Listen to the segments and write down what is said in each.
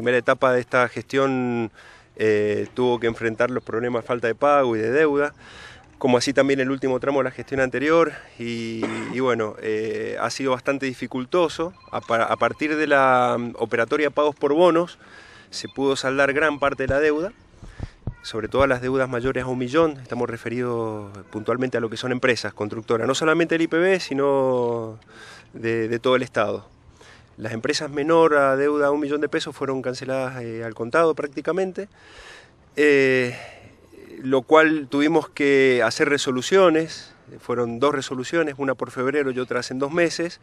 La primera etapa de esta gestión eh, tuvo que enfrentar los problemas de falta de pago y de deuda, como así también el último tramo de la gestión anterior, y, bueno, eh, ha sido bastante dificultoso. A, partir de la mm, operatoria pagos por bonos, se pudo saldar gran parte de la deuda, sobre todo las deudas mayores a un millón, estamos referidos puntualmente a lo que son empresas constructoras, no solamente el IPB, sino de todo el Estado. Las empresas menor a deuda a un millón de pesos fueron canceladas eh, al contado prácticamente, eh, lo cual tuvimos que hacer resoluciones, fueron dos resoluciones, una por febrero y otra en dos meses,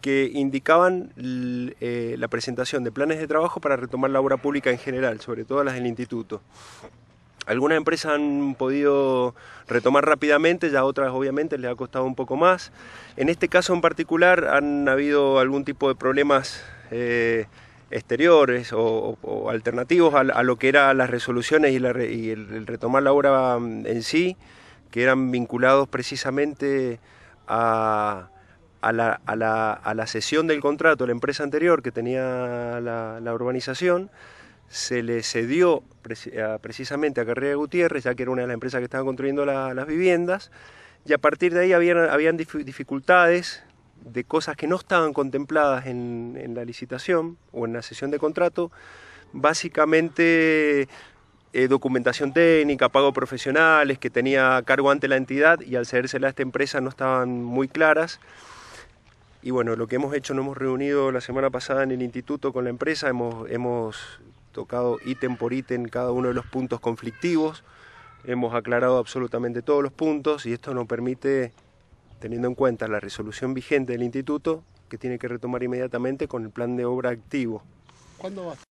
que indicaban eh, la presentación de planes de trabajo para retomar la obra pública en general, sobre todo las del instituto. Algunas empresas han podido retomar rápidamente, ya otras obviamente les ha costado un poco más. En este caso en particular han habido algún tipo de problemas eh, exteriores o, alternativos a, lo que eran las resoluciones y, y el, retomar la obra mm, en sí, que eran vinculados precisamente a, a, la, a la, sesión del contrato, la empresa anterior que tenía la urbanización se le cedió precisamente a Carrera Gutiérrez, ya que era una de las empresas que estaban construyendo las viviendas, y a partir de ahí habían, dificultades de cosas que no estaban contempladas en, la licitación o en la sesión de contrato, básicamente eh, documentación técnica, pago profesionales que tenía cargo ante la entidad y al cedérsela a esta empresa no estaban muy claras. Y bueno, lo que hemos hecho, nos hemos reunido la semana pasada en el instituto con la empresa, hemos tocado ítem por ítem cada uno de los puntos conflictivos, hemos aclarado absolutamente todos los puntos y esto nos permite, teniendo en cuenta la resolución vigente del instituto, que tiene que retomar inmediatamente con el plan de obra activo.